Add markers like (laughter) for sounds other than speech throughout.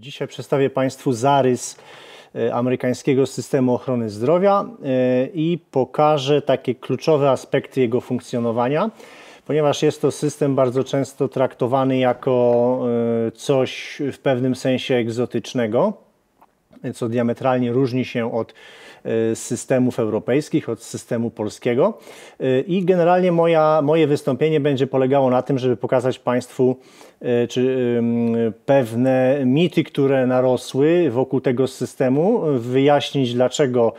Dzisiaj przedstawię Państwu zarys e, amerykańskiego systemu ochrony zdrowia e, i pokażę takie kluczowe aspekty jego funkcjonowania, ponieważ jest to system bardzo często traktowany jako e, coś w pewnym sensie egzotycznego co diametralnie różni się od e, systemów europejskich, od systemu polskiego. E, I generalnie moja, moje wystąpienie będzie polegało na tym, żeby pokazać Państwu e, czy, pewne mity, które narosły wokół tego systemu, wyjaśnić dlaczego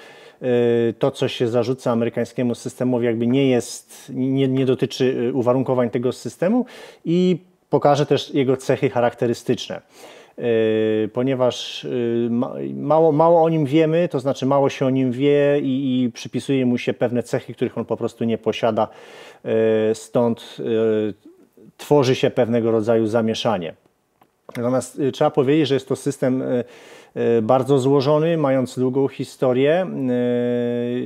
to, co się zarzuca amerykańskiemu systemowi, jakby nie jest, nie, nie dotyczy uwarunkowań tego systemu i pokażę też jego cechy charakterystyczne. Y, ponieważ y, mało, mało o nim wiemy, to znaczy mało się o nim wie i, i przypisuje mu się pewne cechy, których on po prostu nie posiada, y, stąd tworzy się pewnego rodzaju zamieszanie. Natomiast trzeba powiedzieć, że jest to system bardzo złożony, mając długą historię,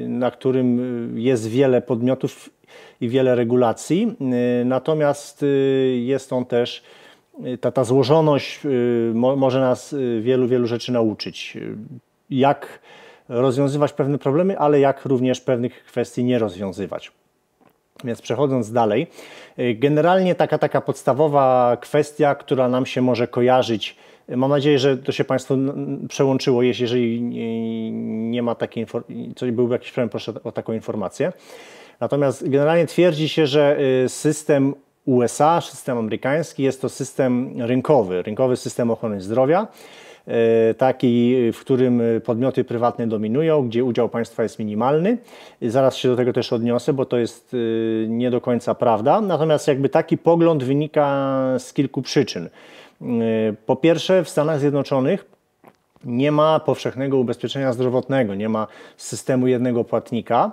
na którym jest wiele podmiotów i wiele regulacji. Natomiast jest on też ta, ta złożoność y, może nas y, wielu, wielu rzeczy nauczyć. Y, jak rozwiązywać pewne problemy, ale jak również pewnych kwestii nie rozwiązywać. Więc przechodząc dalej, generalnie taka, taka podstawowa kwestia, która nam się może kojarzyć, mam nadzieję, że to się Państwu przełączyło, jeżeli nie ma takiej informacji, byłby jakiś problem, proszę o taką informację. Natomiast generalnie twierdzi się, że system USA, system amerykański, jest to system rynkowy, rynkowy system ochrony zdrowia, e, taki, w którym podmioty prywatne dominują, gdzie udział państwa jest minimalny. Zaraz się do tego też odniosę, bo to jest e, nie do końca prawda. Natomiast jakby taki pogląd wynika z kilku przyczyn. E, po pierwsze, w Stanach Zjednoczonych nie ma powszechnego ubezpieczenia zdrowotnego, nie ma systemu jednego płatnika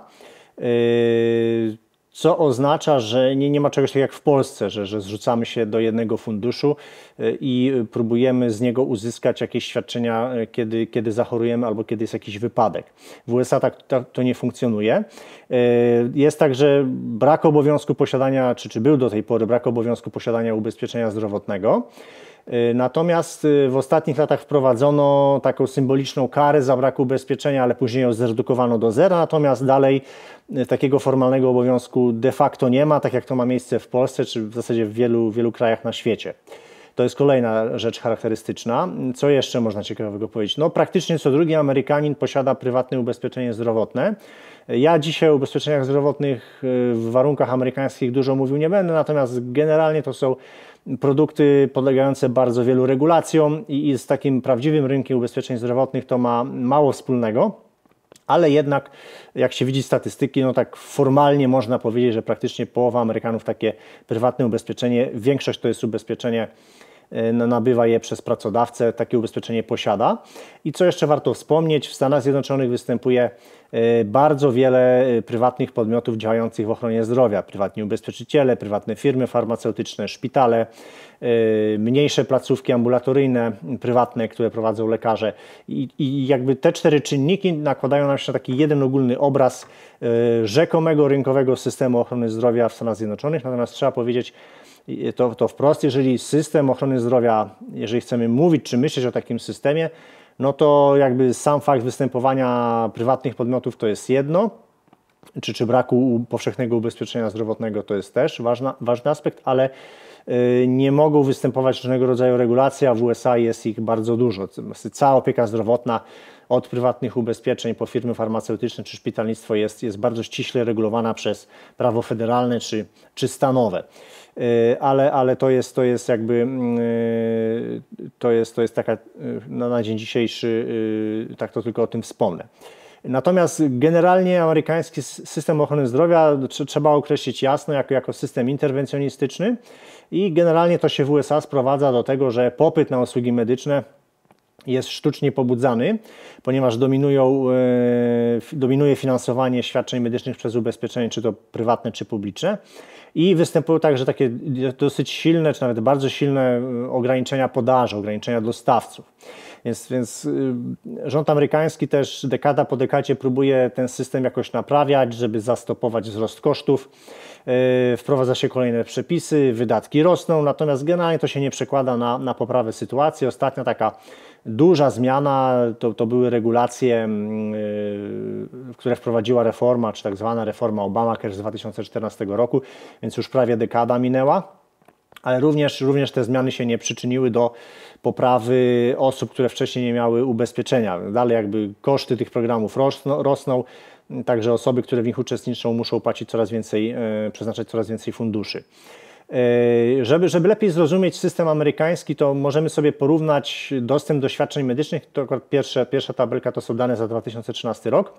co oznacza, że nie, nie ma czegoś takiego jak w Polsce, że, że zrzucamy się do jednego funduszu e, i próbujemy z niego uzyskać jakieś świadczenia, e, kiedy, kiedy zachorujemy albo kiedy jest jakiś wypadek. W USA tak, tak to nie funkcjonuje. E, jest także brak obowiązku posiadania, czy, czy był do tej pory brak obowiązku posiadania ubezpieczenia zdrowotnego. E, natomiast e, w ostatnich latach wprowadzono taką symboliczną karę za brak ubezpieczenia, ale później ją zredukowano do zera, natomiast dalej e, takiego formalnego obowiązku de facto nie ma, tak jak to ma miejsce w Polsce, czy w zasadzie w wielu, wielu krajach na świecie. To jest kolejna rzecz charakterystyczna. Co jeszcze można ciekawego powiedzieć? No, praktycznie co drugi Amerykanin posiada prywatne ubezpieczenie zdrowotne. Ja dzisiaj o ubezpieczeniach zdrowotnych y, w warunkach amerykańskich dużo mówił nie będę, natomiast generalnie to są produkty podlegające bardzo wielu regulacjom i, i z takim prawdziwym rynkiem ubezpieczeń zdrowotnych to ma mało wspólnego ale jednak jak się widzi statystyki, no tak formalnie można powiedzieć, że praktycznie połowa Amerykanów takie prywatne ubezpieczenie, większość to jest ubezpieczenie E, no, nabywa je przez pracodawcę, takie ubezpieczenie posiada. I co jeszcze warto wspomnieć, w Stanach Zjednoczonych występuje e, bardzo wiele e, prywatnych podmiotów działających w ochronie zdrowia, prywatni ubezpieczyciele, prywatne firmy farmaceutyczne, szpitale, mniejsze placówki ambulatoryjne, prywatne, które prowadzą lekarze. I, I, jakby te cztery czynniki nakładają nam się na taki jeden ogólny obraz rzekomego rynkowego systemu ochrony zdrowia w Stanach Zjednoczonych. Natomiast trzeba powiedzieć, to, to wprost, jeżeli system ochrony zdrowia, jeżeli chcemy mówić czy myśleć o takim systemie, no to jakby sam fakt występowania prywatnych podmiotów to jest jedno, czy, czy braku powszechnego ubezpieczenia zdrowotnego to jest też ważna, ważny aspekt, ale y, nie mogą występować różnego rodzaju regulacje, a w USA jest ich bardzo dużo. Znaczy cała opieka zdrowotna od prywatnych ubezpieczeń po firmy farmaceutyczne czy szpitalnictwo jest, jest bardzo ściśle regulowana przez prawo federalne czy, czy stanowe. E, ale, ale to, jest, to jest jakby mm, e, to jest, to jest taka no, na dzień dzisiejszy, tak to tylko o tym wspomnę. Natomiast generalnie amerykański system ochrony zdrowia trzeba określić jasno jako, jako system interwencjonistyczny i generalnie to się w USA sprowadza do tego, że popyt na usługi medyczne jest sztucznie pobudzany, ponieważ dominują, e, dominuje finansowanie świadczeń medycznych przez ubezpieczenie, czy to prywatne, czy publiczne. I występują także takie dosyć silne, czy nawet bardzo silne e, ograniczenia podaży, ograniczenia dostawców. Więc, więc e, rząd amerykański też dekada po dekadzie próbuje ten system jakoś naprawiać, żeby zastopować wzrost kosztów. Wprowadza się kolejne przepisy, wydatki rosną, natomiast generalnie to się nie przekłada na, na poprawę sytuacji. Ostatnia taka Duża zmiana to, to były regulacje, mm, e, które wprowadziła reforma, czy tak zwana reforma Obamacare z 2014 roku, więc już prawie dekada minęła ale również, również te zmiany się nie przyczyniły do poprawy osób, które wcześniej nie miały ubezpieczenia. Dalej jakby koszty tych programów rosną, rosną także osoby, które w nich uczestniczą muszą płacić coraz więcej, e, przeznaczać coraz więcej funduszy. E, żeby, żeby lepiej zrozumieć system amerykański, to możemy sobie porównać dostęp do świadczeń medycznych. To akurat pierwsza, pierwsza tabelka to są dane za 2013 rok,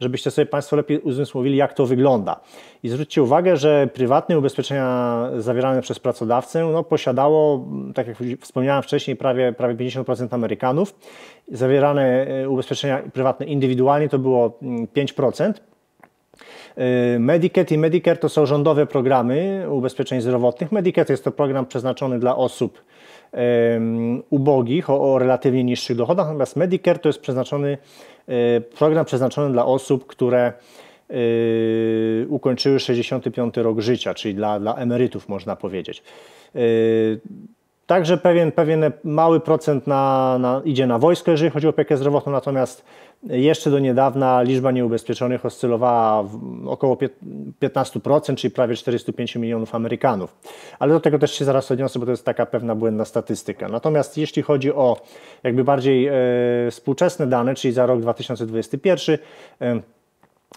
żebyście sobie Państwo lepiej uzmysłowili, jak to wygląda. I zwróćcie uwagę, że prywatne ubezpieczenia zawierane przez pracodawcę no, posiadało, tak jak wspomniałem wcześniej, prawie, prawie 50% Amerykanów. Zawierane e, ubezpieczenia prywatne indywidualnie to było 5%. Mm, Y, Medicare i Medicare to są rządowe programy ubezpieczeń zdrowotnych. Medicare jest to program przeznaczony dla osób ubogich o, o relatywnie niższych dochodach, natomiast Medicare to jest przeznaczony, y, program przeznaczony dla osób, które y, ukończyły 65 rok życia, czyli dla, dla emerytów można powiedzieć. Także pewien, pewien mały procent na, na, idzie na wojsko, jeżeli chodzi o opiekę zdrowotną, natomiast jeszcze do niedawna liczba nieubezpieczonych oscylowała około 15%, czyli prawie 45 milionów Amerykanów. Ale do tego też się zaraz odniosę, bo to jest taka pewna błędna statystyka. Natomiast jeśli chodzi o jakby bardziej e, współczesne dane, czyli za rok 2021, e,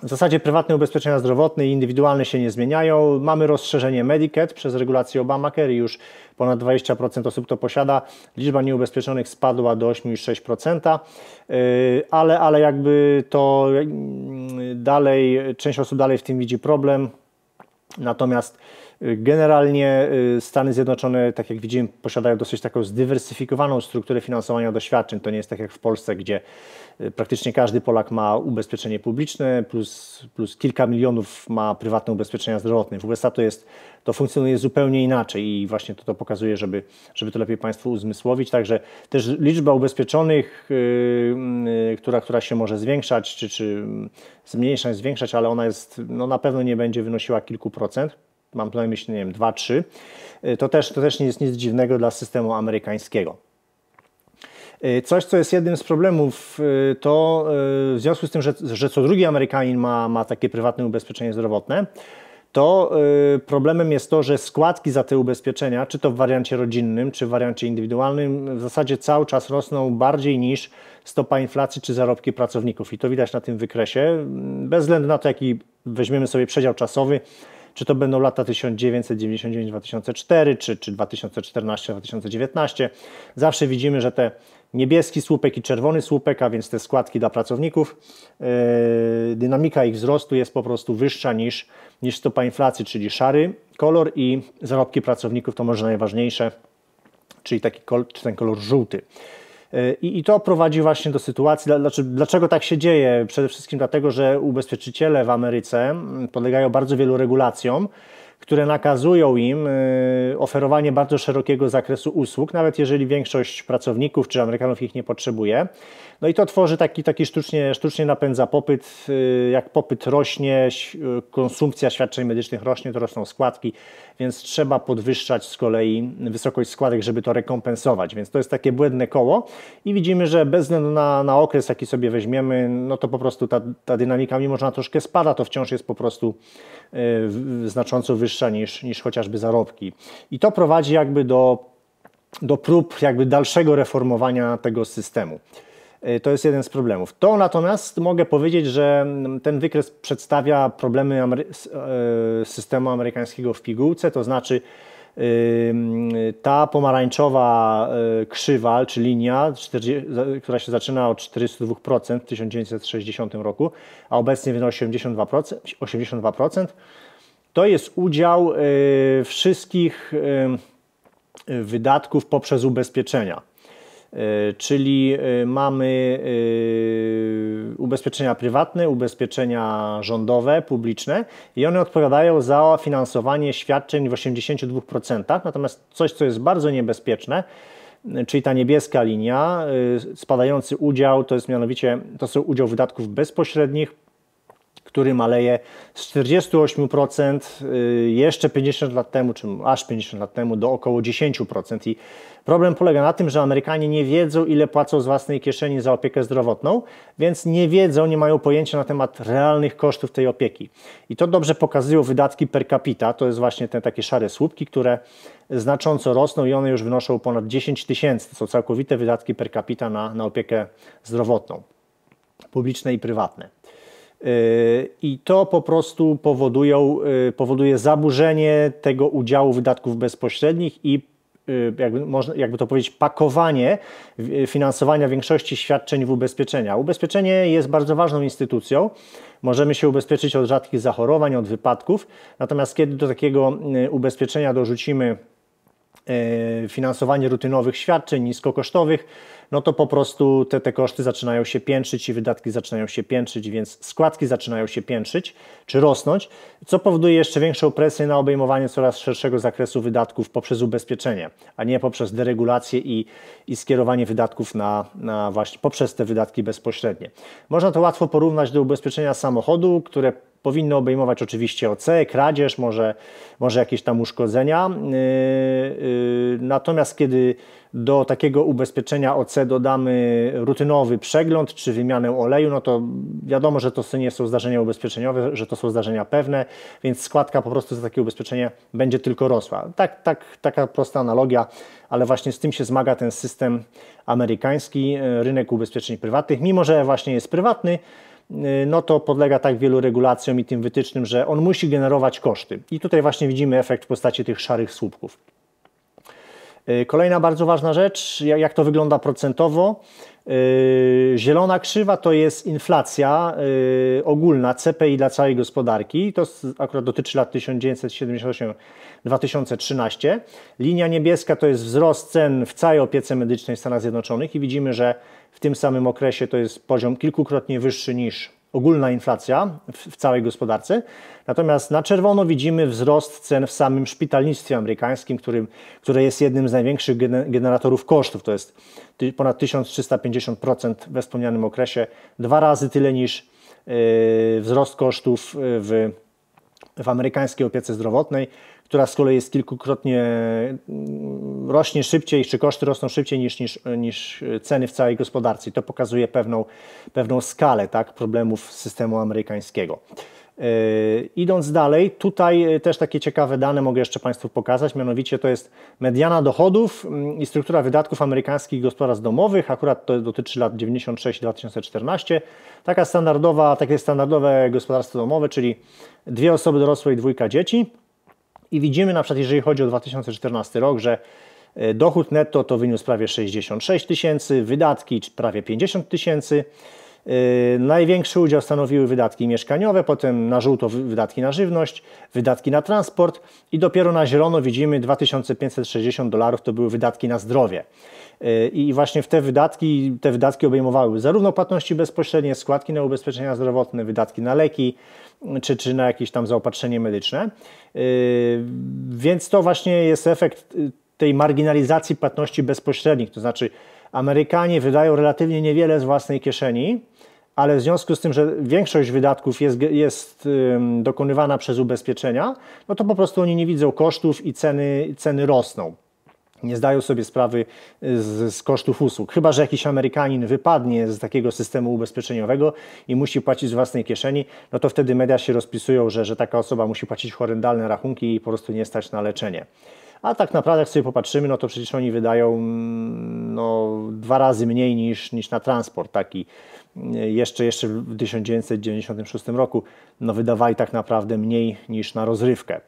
w zasadzie prywatne ubezpieczenia zdrowotne i indywidualne się nie zmieniają. Mamy rozszerzenie Medicaid przez regulację Obamacare i już ponad 20% osób to posiada. Liczba nieubezpieczonych spadła do 8,6%, y, ale, ale jakby to y, dalej, część osób dalej w tym widzi problem. Natomiast Generalnie y, Stany Zjednoczone, tak jak widzimy, posiadają dosyć taką zdywersyfikowaną strukturę finansowania doświadczeń. To nie jest tak jak w Polsce, gdzie y, praktycznie każdy Polak ma ubezpieczenie publiczne, plus, plus kilka milionów ma prywatne ubezpieczenia zdrowotne. W USA to, jest, to funkcjonuje zupełnie inaczej i właśnie to, to pokazuje, żeby, żeby to lepiej Państwu uzmysłowić. Także też liczba ubezpieczonych, yy, która, która się może zwiększać, czy, czy mm, zmniejszać, zwiększać, ale ona jest, no, na pewno nie będzie wynosiła kilku procent mam na myśli, nie wiem, 2-3, y, to też, to też nie jest nic dziwnego dla systemu amerykańskiego. Y, coś, co jest jednym z problemów, y, to w związku z tym, że, że co drugi Amerykanin ma, ma takie prywatne ubezpieczenie zdrowotne, to problemem jest to, że składki za te ubezpieczenia, czy to w wariancie rodzinnym, czy w wariancie indywidualnym, w zasadzie cały czas rosną bardziej niż stopa inflacji czy zarobki pracowników. I to widać na tym wykresie, mm, bez względu na to, jaki weźmiemy sobie przedział czasowy, czy to będą lata 1999-2004, czy, czy 2014-2019. Zawsze widzimy, że te niebieski słupek i czerwony słupek, a więc te składki dla pracowników, yy, dynamika ich wzrostu jest po prostu wyższa niż, niż stopa inflacji, czyli szary kolor i zarobki pracowników to może najważniejsze, czyli taki kol, czy ten kolor żółty. E, I, I, to prowadzi właśnie do sytuacji, dlaczego, znaczy, dlaczego tak się dzieje? Przede wszystkim dlatego, że ubezpieczyciele w Ameryce podlegają bardzo wielu regulacjom, które nakazują im e, oferowanie bardzo szerokiego zakresu usług, nawet jeżeli większość pracowników czy Amerykanów ich nie potrzebuje. No i to tworzy taki, taki sztucznie, sztucznie napędza popyt. Y, jak popyt rośnie, konsumpcja świadczeń medycznych rośnie, to rosną składki, więc trzeba podwyższać z kolei wysokość składek, żeby to rekompensować. Więc to jest takie błędne koło i widzimy, że bez względu na, na okres, jaki sobie weźmiemy, no to po prostu ta, ta dynamika, mimo że ona troszkę spada, to wciąż jest po prostu y, znacząco wyższa niż, niż chociażby zarobki. I to prowadzi jakby do, do prób jakby dalszego reformowania tego systemu. Y, to jest jeden z problemów. To natomiast mogę powiedzieć, że ten wykres przedstawia problemy amery systemu amerykańskiego w pigułce, to znaczy y, ta pomarańczowa y, krzywa czy linia, 40, która się zaczyna od 42% w 1960 roku, a obecnie wynosi 82%, 82% to jest udział wszystkich wydatków poprzez ubezpieczenia. E, czyli e, mamy e, ubezpieczenia prywatne, ubezpieczenia rządowe, publiczne i one odpowiadają za finansowanie świadczeń w 82%. Natomiast coś, co jest bardzo niebezpieczne, czyli ta niebieska linia, spadający udział, to jest mianowicie to są udział wydatków bezpośrednich który maleje z 48% y, jeszcze 50 lat temu, czy aż 50 lat temu, do około 10%. I problem polega na tym, że Amerykanie nie wiedzą, ile płacą z własnej kieszeni za opiekę zdrowotną, więc nie wiedzą, nie mają pojęcia na temat realnych kosztów tej opieki. I to dobrze pokazują wydatki per capita, to jest właśnie te takie szare słupki, które znacząco rosną i one już wynoszą ponad 10 tysięcy, co całkowite wydatki per capita na, na opiekę zdrowotną, publiczne i prywatne. E, I to po prostu powodują, e, powoduje zaburzenie tego udziału wydatków bezpośrednich i e, jakby, można, jakby to powiedzieć, pakowanie finansowania większości świadczeń w ubezpieczenia. Ubezpieczenie jest bardzo ważną instytucją. Możemy się ubezpieczyć od rzadkich zachorowań, od wypadków. Natomiast kiedy do takiego ubezpieczenia dorzucimy finansowanie rutynowych świadczeń niskokosztowych, no to po prostu te, te koszty zaczynają się piętrzyć i wydatki zaczynają się piętrzyć, więc składki zaczynają się piętrzyć czy rosnąć, co powoduje jeszcze większą presję na obejmowanie coraz szerszego zakresu wydatków poprzez ubezpieczenie, a nie poprzez deregulację i, i skierowanie wydatków na, na właśnie poprzez te wydatki bezpośrednie. Można to łatwo porównać do ubezpieczenia samochodu, które powinno obejmować oczywiście OC, kradzież, może, może jakieś tam uszkodzenia. Y, y, natomiast kiedy do takiego ubezpieczenia OC dodamy rutynowy przegląd czy wymianę oleju, no to wiadomo, że to nie są zdarzenia ubezpieczeniowe, że to są zdarzenia pewne, więc składka po prostu za takie ubezpieczenie będzie tylko rosła. Tak, tak, taka prosta analogia, ale właśnie z tym się zmaga ten system amerykański, y, rynek ubezpieczeń prywatnych, mimo że właśnie jest prywatny, Y, no to podlega tak wielu regulacjom i tym wytycznym, że on musi generować koszty. I tutaj właśnie widzimy efekt w postaci tych szarych słupków. Y, kolejna bardzo ważna rzecz, jak to wygląda procentowo. Y, zielona krzywa to jest inflacja ogólna CPI dla całej gospodarki. To akurat dotyczy lat 1978-2013. Linia niebieska to jest wzrost cen w całej opiece medycznej w Stanach Zjednoczonych i widzimy, że w tym samym okresie to jest poziom kilkukrotnie wyższy niż ogólna inflacja w, całej gospodarce. Natomiast na czerwono widzimy wzrost cen w samym szpitalnictwie amerykańskim, którym, które jest jednym z największych generatorów kosztów. To jest ponad 1350% we wspomnianym okresie, dwa razy tyle niż e, wzrost kosztów w w amerykańskiej opiece zdrowotnej, która z kolei jest kilkukrotnie, mm, rośnie szybciej, czy koszty rosną szybciej niż, niż, niż ceny w całej gospodarce. I to pokazuje pewną, pewną skalę tak, problemów systemu amerykańskiego. E, idąc dalej, tutaj e, też takie ciekawe dane mogę jeszcze Państwu pokazać, mianowicie to jest mediana dochodów mm, i struktura wydatków amerykańskich gospodarstw domowych, akurat to dotyczy lat 96-2014. Taka standardowa, takie standardowe gospodarstwo domowe, czyli dwie osoby dorosłe i dwójka dzieci. I widzimy na przykład, jeżeli chodzi o 2014 rok, że e, dochód netto to wyniósł prawie 66 tysięcy, wydatki prawie 50 tysięcy, Y, największy udział stanowiły wydatki mieszkaniowe, potem na żółto wydatki na żywność, wydatki na transport i dopiero na zielono widzimy 2560 dolarów to były wydatki na zdrowie. Y, I właśnie w te wydatki, te wydatki obejmowały zarówno płatności bezpośrednie, składki na ubezpieczenia zdrowotne, wydatki na leki, czy, czy na jakieś tam zaopatrzenie medyczne. Y, więc to właśnie jest efekt tej marginalizacji płatności bezpośrednich, to znaczy Amerykanie wydają relatywnie niewiele z własnej kieszeni, ale w związku z tym, że większość wydatków jest, jest dokonywana przez ubezpieczenia, no to po prostu oni nie widzą kosztów i ceny, ceny rosną nie zdają sobie sprawy y, z, z, kosztów usług. Chyba, że jakiś Amerykanin wypadnie z takiego systemu ubezpieczeniowego i musi płacić z własnej kieszeni, no to wtedy media się rozpisują, że, że taka osoba musi płacić horrendalne rachunki i po prostu nie stać na leczenie. A tak naprawdę, jak sobie popatrzymy, no to przecież oni wydają mm, no, dwa razy mniej niż, niż na transport taki jeszcze, jeszcze w 1996 roku no, wydawali tak naprawdę mniej niż na rozrywkę.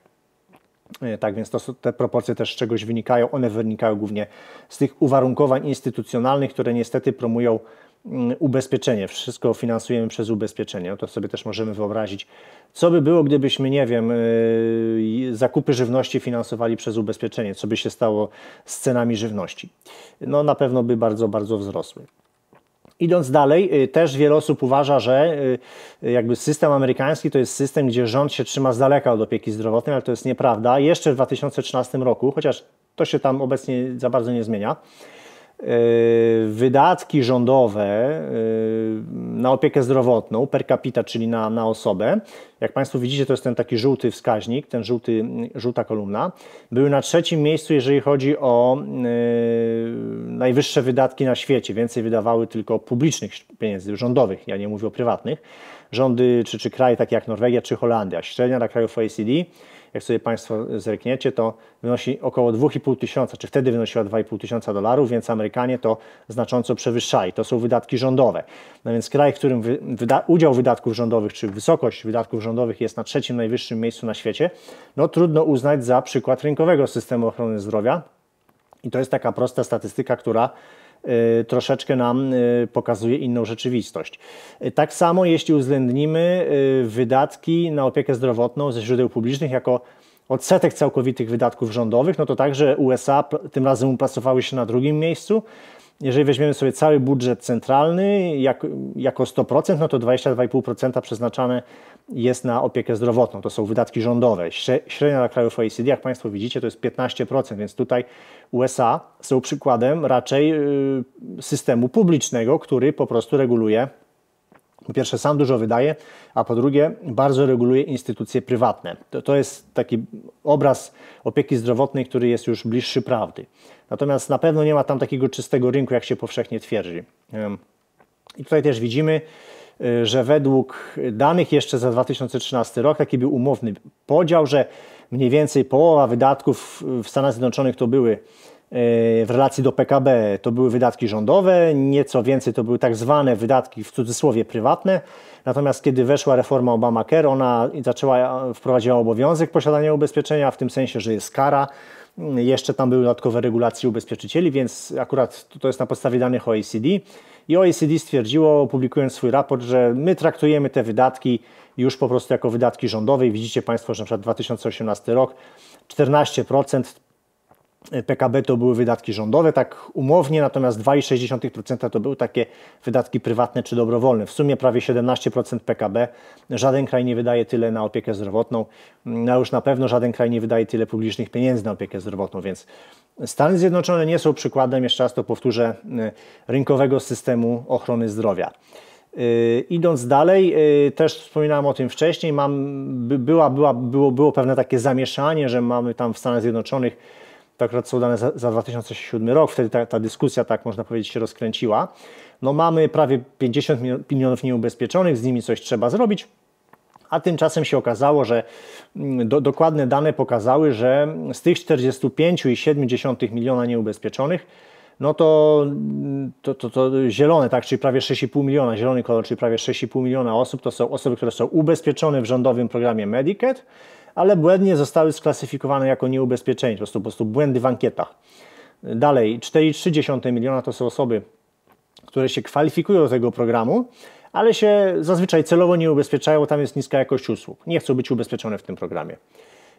E, tak więc to, te proporcje też z czegoś wynikają. One wynikają głównie z tych uwarunkowań instytucjonalnych, które niestety promują mm, ubezpieczenie. Wszystko finansujemy przez ubezpieczenie. No, to sobie też możemy wyobrazić, co by było, gdybyśmy, nie wiem, e, zakupy żywności finansowali przez ubezpieczenie, co by się stało z cenami żywności. No na pewno by bardzo, bardzo wzrosły. Idąc dalej, y, też wiele osób uważa, że y, jakby system amerykański to jest system, gdzie rząd się trzyma z daleka od opieki zdrowotnej, ale to jest nieprawda. Jeszcze w 2013 roku, chociaż to się tam obecnie za bardzo nie zmienia, Yy, wydatki rządowe yy, na opiekę zdrowotną per capita, czyli na, na osobę, jak Państwo widzicie, to jest ten taki żółty wskaźnik, ten żółty, żółta kolumna, były na trzecim miejscu, jeżeli chodzi o yy, najwyższe wydatki na świecie. Więcej wydawały tylko publicznych pieniędzy, rządowych, ja nie mówię o prywatnych. Rządy czy, czy kraje takie jak Norwegia czy Holandia, średnia dla krajów OECD jak sobie Państwo zerkniecie, to wynosi około 2,5 tysiąca, czy wtedy wynosiła 2,5 tysiąca dolarów, więc Amerykanie to znacząco przewyższali. To są wydatki rządowe. No więc kraj, w którym wyda udział wydatków rządowych, czy wysokość wydatków rządowych jest na trzecim najwyższym miejscu na świecie, no trudno uznać za przykład rynkowego systemu ochrony zdrowia. I to jest taka prosta statystyka, która Y, troszeczkę nam y, pokazuje inną rzeczywistość. Y, tak samo jeśli uwzględnimy wydatki na opiekę zdrowotną ze źródeł publicznych jako odsetek całkowitych wydatków rządowych, no to także USA tym razem uplasowały się na drugim miejscu. Jeżeli weźmiemy sobie cały budżet centralny jako 100%, no to 22,5% przeznaczane jest na opiekę zdrowotną. To są wydatki rządowe. Średnia dla krajów OECD, jak Państwo widzicie, to jest 15%, więc tutaj USA są przykładem raczej y, systemu publicznego, który po prostu reguluje, po pierwsze sam dużo wydaje, a po drugie bardzo reguluje instytucje prywatne. To, to jest taki obraz opieki zdrowotnej, który jest już bliższy prawdy. Natomiast na pewno nie ma tam takiego czystego rynku, jak się powszechnie twierdzi. I tutaj też widzimy, Y, że według danych jeszcze za 2013 rok taki był umowny podział, że mniej więcej połowa wydatków w Stanach Zjednoczonych to były y, w relacji do PKB to były wydatki rządowe, nieco więcej to były tak zwane wydatki w cudzysłowie prywatne. Natomiast kiedy weszła reforma Obamacare, ona zaczęła, wprowadziła obowiązek posiadania ubezpieczenia, w tym sensie, że jest kara jeszcze tam były dodatkowe regulacje ubezpieczycieli, więc akurat to jest na podstawie danych OECD. I OECD stwierdziło, publikując swój raport, że my traktujemy te wydatki już po prostu jako wydatki rządowe i widzicie Państwo, że na przykład 2018 rok 14% PKB to były wydatki rządowe, tak umownie, natomiast 2,6% to były takie wydatki prywatne czy dobrowolne. W sumie prawie 17% PKB. Żaden kraj nie wydaje tyle na opiekę zdrowotną, a no, już na pewno żaden kraj nie wydaje tyle publicznych pieniędzy na opiekę zdrowotną, więc Stany Zjednoczone nie są przykładem, jeszcze raz to powtórzę, y, rynkowego systemu ochrony zdrowia. Y, idąc dalej, y, też wspominałem o tym wcześniej, mam, była, była, było, było pewne takie zamieszanie, że mamy tam w Stanach Zjednoczonych to akurat są dane za, za 2007 rok, wtedy ta, ta, dyskusja, tak można powiedzieć, się rozkręciła. No mamy prawie 50 milionów nieubezpieczonych, z nimi coś trzeba zrobić, a tymczasem się okazało, że mm, do, dokładne dane pokazały, że z tych 45,7 miliona nieubezpieczonych, no to, mm, to, to, to zielone, tak, czyli prawie 6,5 miliona, zielony kolor, czyli prawie 6,5 miliona osób to są osoby, które są ubezpieczone w rządowym programie Medicaid, ale błędnie zostały sklasyfikowane jako nieubezpieczeni, po prostu, po prostu błędy w ankietach. Dalej, 4,3 miliona to są osoby, które się kwalifikują do tego programu, ale się zazwyczaj celowo nie ubezpieczają, tam jest niska jakość usług. Nie chcą być ubezpieczone w tym programie.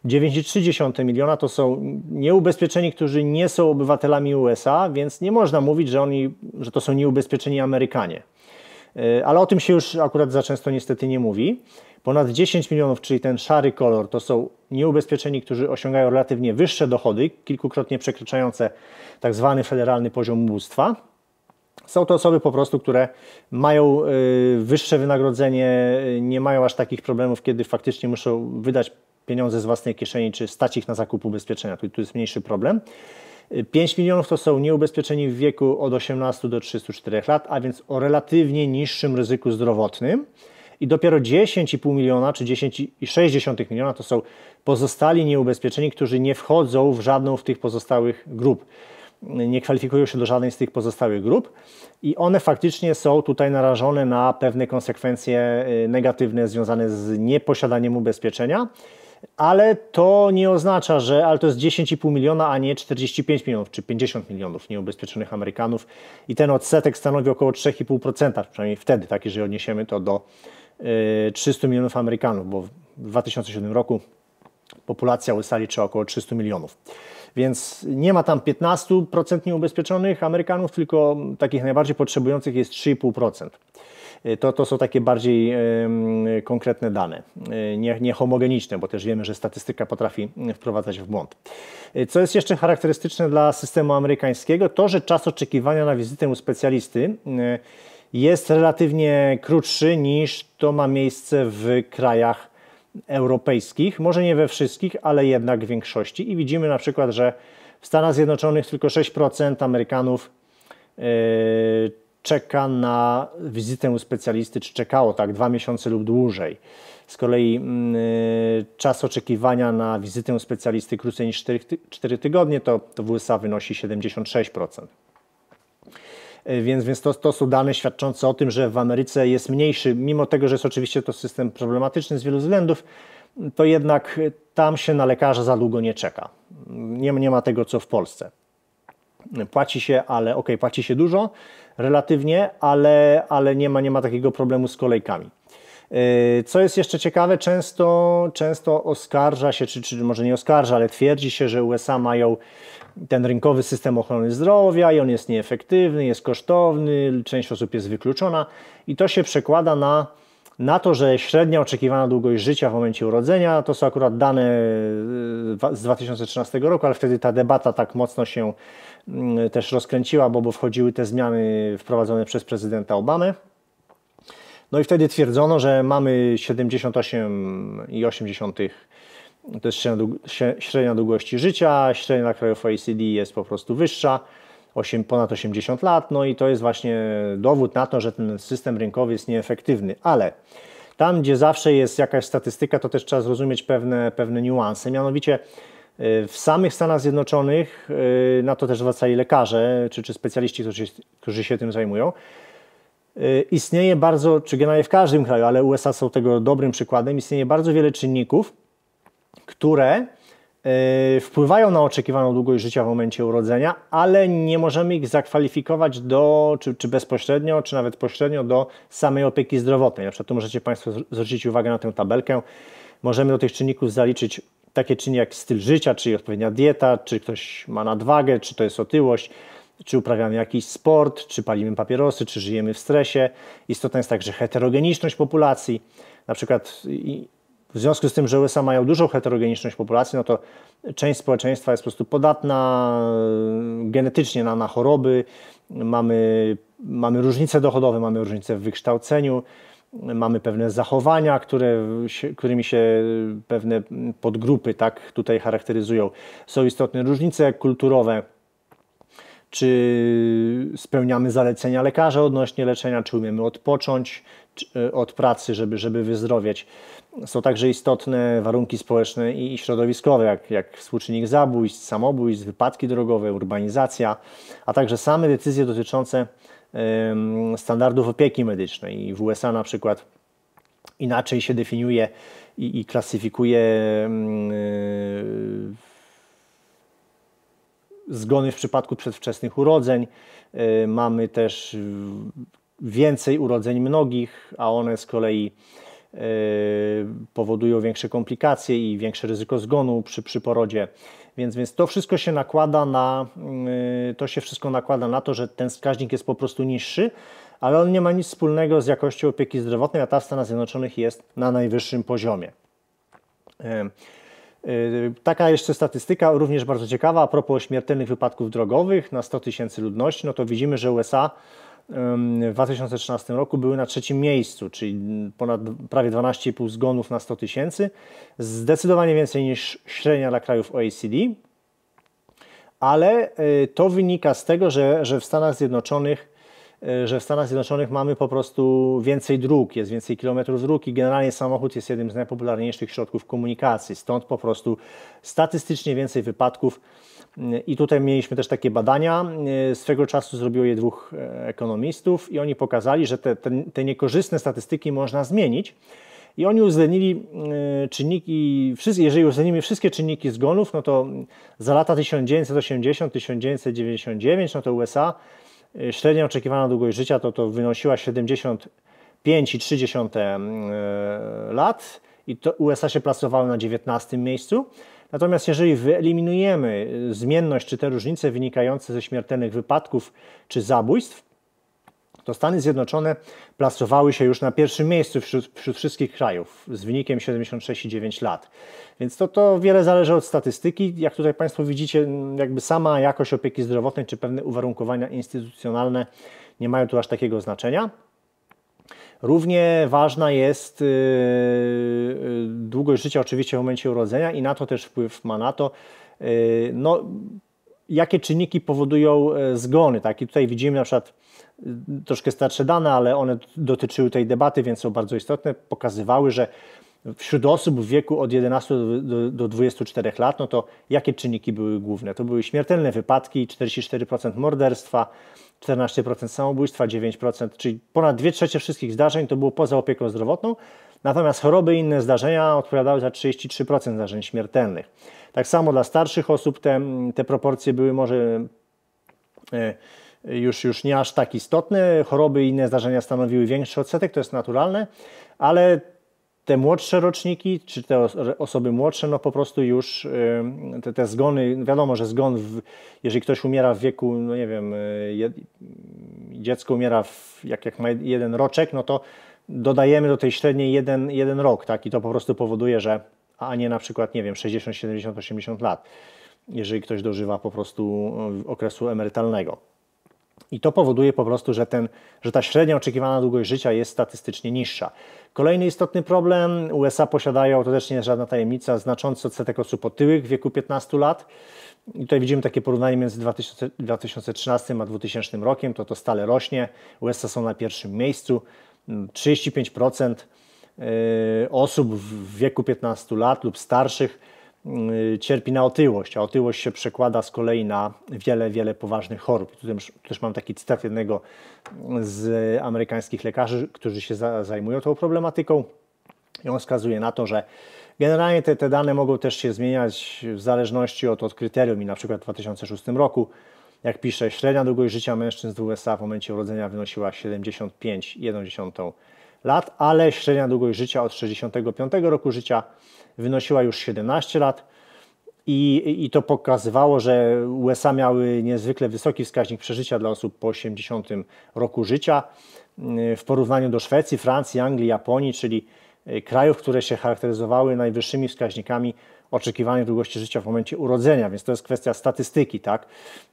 9,3 miliona to są nieubezpieczeni, którzy nie są obywatelami USA, więc nie można mówić, że, oni, że to są nieubezpieczeni Amerykanie. E, ale o tym się już akurat za często niestety nie mówi. Ponad 10 milionów, czyli ten szary kolor, to są nieubezpieczeni, którzy osiągają relatywnie wyższe dochody, kilkukrotnie przekraczające tak zwany federalny poziom ubóstwa. Są to osoby po prostu, które mają y, wyższe wynagrodzenie, y, nie mają aż takich problemów, kiedy faktycznie muszą wydać pieniądze z własnej kieszeni, czy stać ich na zakup ubezpieczenia. Tu, tu jest mniejszy problem. 5 y, milionów to są nieubezpieczeni w wieku od 18 do 34 lat, a więc o relatywnie niższym ryzyku zdrowotnym i dopiero 10,5 miliona czy 10,6 miliona to są pozostali nieubezpieczeni, którzy nie wchodzą w żadną z tych pozostałych grup. Nie kwalifikują się do żadnej z tych pozostałych grup i one faktycznie są tutaj narażone na pewne konsekwencje y, negatywne związane z nieposiadaniem ubezpieczenia ale to nie oznacza, że ale to jest 10,5 miliona, a nie 45 milionów czy 50 milionów nieubezpieczonych Amerykanów i ten odsetek stanowi około 3,5%, przynajmniej wtedy, tak jeżeli odniesiemy to do 300 e, milionów Amerykanów, bo w 2007 roku populacja USA około 300 milionów. Więc nie ma tam 15% nieubezpieczonych Amerykanów, tylko takich najbardziej potrzebujących jest 3,5%. E, to, to są takie bardziej y, konkretne dane, y, nie, niehomogeniczne, bo też wiemy, że statystyka potrafi wprowadzać w błąd. Co jest jeszcze charakterystyczne dla systemu amerykańskiego, to że czas oczekiwania na wizytę u specjalisty y, jest relatywnie krótszy niż to ma miejsce w krajach europejskich. Może nie we wszystkich, ale jednak w większości. I widzimy na przykład, że w Stanach Zjednoczonych tylko 6% Amerykanów e, czeka na wizytę u specjalisty, czy czekało tak dwa miesiące lub dłużej. Z kolei mm, e, czas oczekiwania na wizytę u specjalisty krócej niż 4, 4 tygodnie to, to w USA wynosi 76%. E, więc, więc to, to są dane świadczące o tym, że w Ameryce jest mniejszy, mimo tego, że jest oczywiście to system problematyczny z wielu względów, to jednak tam się na lekarza za długo nie czeka. Nie, nie ma tego, co w Polsce. Płaci się, ale okej, okay, płaci się dużo relatywnie, ale, ale nie, ma, nie ma takiego problemu z kolejkami. Yy, co jest jeszcze ciekawe, często, często oskarża się, czy, czy może nie oskarża, ale twierdzi się, że USA mają ten rynkowy system ochrony zdrowia i on jest nieefektywny, jest kosztowny, część osób jest wykluczona i to się przekłada na, na to, że średnia oczekiwana długość życia w momencie urodzenia, to są akurat dane yy, z 2013 roku, ale wtedy ta debata tak mocno się mm, też rozkręciła, bo, bo wchodziły te zmiany wprowadzone przez prezydenta Obamę no i wtedy twierdzono, że mamy 78,8 to jest średnia długości życia, średnia krajów OECD jest po prostu wyższa, 8, ponad 80 lat, no i to jest właśnie dowód na to, że ten system rynkowy jest nieefektywny, ale tam, gdzie zawsze jest jakaś statystyka, to też trzeba zrozumieć pewne, pewne niuanse, mianowicie y, w samych Stanach Zjednoczonych, y, na to też zwracali lekarze czy, czy specjaliści, którzy, którzy się tym zajmują, Y, istnieje bardzo, czy generalnie w każdym kraju, ale USA są tego dobrym przykładem, istnieje bardzo wiele czynników, które y, wpływają na oczekiwaną długość życia w momencie urodzenia, ale nie możemy ich zakwalifikować do, czy, czy bezpośrednio, czy nawet pośrednio do samej opieki zdrowotnej. Na przykład tu możecie Państwo zwrócić uwagę na tę tabelkę. Możemy do tych czynników zaliczyć takie czynniki jak styl życia, czyli odpowiednia dieta, czy ktoś ma nadwagę, czy to jest otyłość, czy uprawiamy jakiś sport, czy palimy papierosy, czy żyjemy w stresie. Istotna jest także heterogeniczność populacji. Na przykład w związku z tym, że USA mają dużą heterogeniczność populacji, no to część społeczeństwa jest po prostu podatna y, genetycznie na, na choroby, mamy, mamy różnice dochodowe, mamy różnice w wykształceniu, mamy pewne zachowania, które, którymi się y, pewne podgrupy tak tutaj charakteryzują. Są istotne różnice kulturowe, czy spełniamy zalecenia lekarza odnośnie leczenia, czy umiemy odpocząć e, od pracy, żeby, żeby wyzdrowieć. Są także istotne warunki społeczne i środowiskowe, jak, jak współczynnik zabójstw, samobójstw, wypadki drogowe, urbanizacja, a także same decyzje dotyczące standardów opieki medycznej. w USA na przykład inaczej się definiuje i, i klasyfikuje. Yy, zgony w przypadku przedwczesnych urodzeń. E, mamy też e, więcej urodzeń mnogich, a one z kolei e, powodują większe komplikacje i większe ryzyko zgonu przy, przy porodzie. Więc, więc to wszystko się nakłada na to się wszystko nakłada na to, że ten wskaźnik jest po prostu niższy, ale on nie ma nic wspólnego z jakością opieki zdrowotnej, a ta w Stanach Zjednoczonych jest na najwyższym poziomie. Y, taka jeszcze statystyka, również bardzo ciekawa, a propos śmiertelnych wypadków drogowych na 100 tysięcy ludności, no to widzimy, że USA w 2013 roku były na trzecim miejscu, czyli ponad prawie 12,5 zgonów na 100 tysięcy, zdecydowanie więcej niż średnia dla krajów OECD, ale y, to wynika z tego, że, że w Stanach Zjednoczonych E, że w Stanach Zjednoczonych mamy po prostu więcej dróg, jest więcej kilometrów dróg i generalnie samochód jest jednym z najpopularniejszych środków komunikacji. Stąd po prostu statystycznie więcej wypadków. E, I tutaj mieliśmy też takie badania. E, swego czasu zrobiło je dwóch ekonomistów i oni pokazali, że te, te, te niekorzystne statystyki można zmienić. I oni uwzględnili czynniki, jeżeli uwzględnimy wszystkie czynniki zgonów, no to za lata 1980-1999, no to USA Y, średnia oczekiwana długość życia to, to wynosiła 75,3 e, lat i to USA się plasowały na 19 miejscu. Natomiast jeżeli wyeliminujemy zmienność czy te różnice wynikające ze śmiertelnych wypadków czy zabójstw, to Stany Zjednoczone plasowały się już na pierwszym miejscu wśród, wśród wszystkich krajów z wynikiem 76,9 lat. Więc to, to wiele zależy od statystyki. Jak tutaj Państwo widzicie, jakby sama jakość opieki zdrowotnej czy pewne uwarunkowania instytucjonalne nie mają tu aż takiego znaczenia. Równie ważna jest y, y, długość życia oczywiście w momencie urodzenia i na to też wpływ ma na to, y, no, jakie czynniki powodują e, zgony. Tak? I tutaj widzimy na przykład troszkę starsze dane, ale one dotyczyły tej debaty, więc są bardzo istotne, pokazywały, że wśród osób w wieku od 11 do, do 24 lat, no to jakie czynniki były główne? To były śmiertelne wypadki, 44% morderstwa, 14% samobójstwa, 9%, czyli ponad 2 trzecie wszystkich zdarzeń to było poza opieką zdrowotną, natomiast choroby i inne zdarzenia odpowiadały za 33% zdarzeń śmiertelnych. Tak samo dla starszych osób te, te proporcje były może... Yy, już, już nie aż tak istotne Choroby i inne zdarzenia stanowiły większy odsetek, to jest naturalne, ale te młodsze roczniki, czy te osoby młodsze, no po prostu już te, te zgony, wiadomo, że zgon, w, jeżeli ktoś umiera w wieku, no nie wiem, y, jed, dziecko umiera w, jak, jak ma jeden roczek, no to dodajemy do tej średniej jeden, jeden rok, tak, i to po prostu powoduje, że, a nie na przykład, nie wiem, 60, 70, 80 lat, jeżeli ktoś dożywa po prostu y, okresu emerytalnego. I to powoduje po prostu, że, ten, że ta średnia oczekiwana długość życia jest statystycznie niższa. Kolejny istotny problem: USA posiadają, to też nie jest żadna tajemnica, znaczący odsetek osób otyłych w wieku 15 lat. I tutaj widzimy takie porównanie między 2000, 2013 a 2000 rokiem, to to stale rośnie. USA są na pierwszym miejscu. 35% y, osób w wieku 15 lat lub starszych Y, cierpi na otyłość, a otyłość się przekłada z kolei na wiele, wiele poważnych chorób. Tu też, też mam taki cytat jednego z amerykańskich lekarzy, którzy się za, zajmują tą problematyką. I on wskazuje na to, że generalnie te, te dane mogą też się zmieniać w zależności od, od kryterium i na przykład w 2006 roku jak pisze, średnia długość życia mężczyzn w USA w momencie urodzenia wynosiła 75,1 lat, ale średnia długość życia od 65 roku życia wynosiła już 17 lat. I, I, to pokazywało, że USA miały niezwykle wysoki wskaźnik przeżycia dla osób po 80 roku życia y, w porównaniu do Szwecji, Francji, Anglii, Japonii, czyli y, krajów, które się charakteryzowały najwyższymi wskaźnikami oczekiwanej długości życia w momencie urodzenia, więc to jest kwestia statystyki, tak?